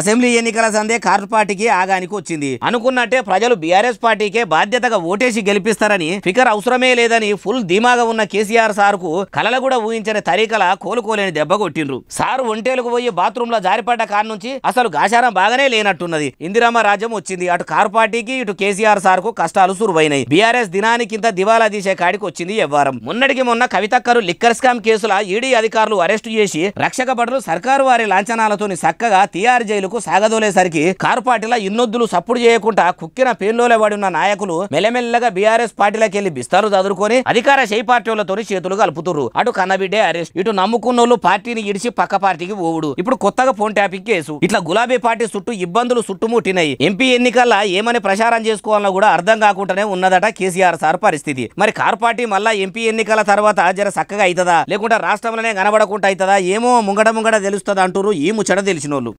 assembly ఎన్నికల సందే car పార్టీకి ఆగానికి వచ్చింది అనుకున్నట్టే ప్రజలు బీఆర్ఎస్ పార్టీకే బాధ్యతగా ఓటేసి గెలిపిస్తారని ఫికర్ అవసరమే లేదని ఫుల్ ధీమాగా ఉన్న కేసీఆర్ సార్ కు కలలు కూడా ఊహించని తరికల కోలుకోలేని దెబ్బ కొట్టిండ్రు సార్ ఒంటేలకు పోయి బాత్రూమ్ లో జారిపడ్డ కారు నుంచి అసలు గాశారం బాగానే లేనట్టున్నది ఇందిరామ రాజ్యం వచ్చింది అటు కార్ పార్టీకి ఇటు కేసీఆర్ సార్ కు కష్టాలు సురువైనాయి బీఆర్ఎస్ దినానికి దివాలా తీసే కాడికి వచ్చింది ఎవ్వారం మొన్నటికి మొన్న కవితక్కరు లిక్కర్ స్కామ్ కేసుల ఈడీ అధికారులు అరెస్టు చేసి రక్షక సర్కారు వారి లాంఛనాలతో చక్కగా టీఆర్ జైలు లారీలకు సాగదోలేసరికి కార్పాటిల పార్టీల ఇన్నొద్దులు సప్పుడు చేయకుండా కుక్కిన పేన్లోలే ఉన్న నాయకులు మెల్లమెల్లగా బీఆర్ఎస్ పార్టీలకు వెళ్లి బిస్తారు చదువుకొని అధికార చేయి పార్టీలతో చేతులు కలుపుతురు అటు కన్నబిడ్డే అరెస్ట్ ఇటు నమ్ముకున్న పార్టీని ఇడిచి పక్క పార్టీకి ఓవుడు ఇప్పుడు కొత్తగా ఫోన్ ట్యాపింగ్ కేసు ఇట్లా గులాబీ పార్టీ చుట్టూ ఇబ్బందులు చుట్టుముట్టినాయి ఎంపీ ఎన్నికల్లో ఏమని ప్రచారం చేసుకోవాలన్నా కూడా అర్థం కాకుండానే ఉన్నదట కేసీఆర్ సార్ పరిస్థితి మరి కార్ పార్టీ మళ్ళా ఎంపీ ఎన్నికల తర్వాత జర చక్కగా అవుతుందా లేకుంటే రాష్ట్రంలోనే కనబడకుండా అవుతుందా ఏమో ముంగడ ముంగడ తెలుస్తుందా అంటారు ఈ ముచ్చట తెలిసినోళ్ళు